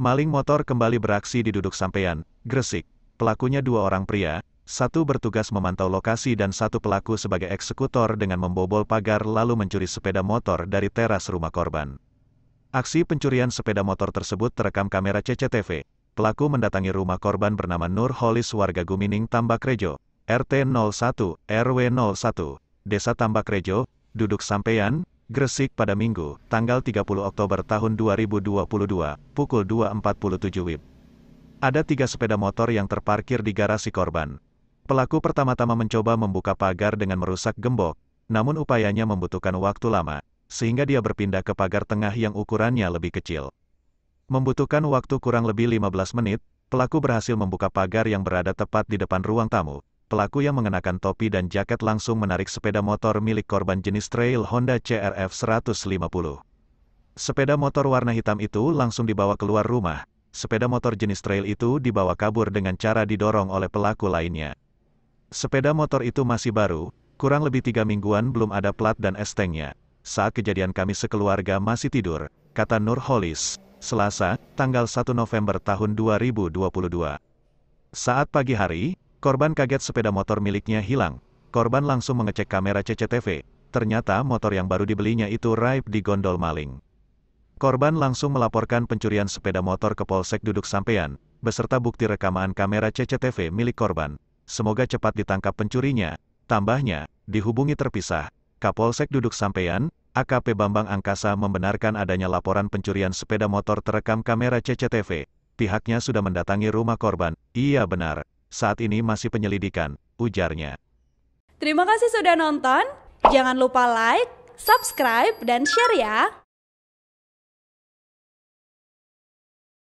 Maling motor kembali beraksi di Duduk Sampean, Gresik. Pelakunya dua orang pria, satu bertugas memantau lokasi dan satu pelaku sebagai eksekutor dengan membobol pagar lalu mencuri sepeda motor dari teras rumah korban. Aksi pencurian sepeda motor tersebut terekam kamera CCTV. Pelaku mendatangi rumah korban bernama Nur Holis warga Gumining Tambakrejo, RT 01, RW 01, Desa Tambakrejo, Duduk Sampean, Gresik pada Minggu, tanggal 30 Oktober tahun 2022, pukul 2.47 WIB. Ada tiga sepeda motor yang terparkir di garasi korban. Pelaku pertama-tama mencoba membuka pagar dengan merusak gembok, namun upayanya membutuhkan waktu lama, sehingga dia berpindah ke pagar tengah yang ukurannya lebih kecil. Membutuhkan waktu kurang lebih 15 menit, pelaku berhasil membuka pagar yang berada tepat di depan ruang tamu, pelaku yang mengenakan topi dan jaket langsung menarik sepeda motor milik korban jenis trail Honda CRF 150. Sepeda motor warna hitam itu langsung dibawa keluar rumah. Sepeda motor jenis trail itu dibawa kabur dengan cara didorong oleh pelaku lainnya. Sepeda motor itu masih baru, kurang lebih tiga mingguan belum ada plat dan estengnya. Saat kejadian kami sekeluarga masih tidur, kata Nur Holis, Selasa, tanggal 1 November tahun 2022. Saat pagi hari, Korban kaget sepeda motor miliknya hilang. Korban langsung mengecek kamera CCTV. Ternyata motor yang baru dibelinya itu raib di gondol maling. Korban langsung melaporkan pencurian sepeda motor ke Polsek Duduk Sampean, beserta bukti rekaman kamera CCTV milik korban. Semoga cepat ditangkap pencurinya. Tambahnya, dihubungi terpisah. Kapolsek Duduk Sampean, AKP Bambang Angkasa membenarkan adanya laporan pencurian sepeda motor terekam kamera CCTV. Pihaknya sudah mendatangi rumah korban. Iya benar, saat ini masih penyelidikan, ujarnya. Terima kasih sudah nonton. Jangan lupa like, subscribe, dan share ya.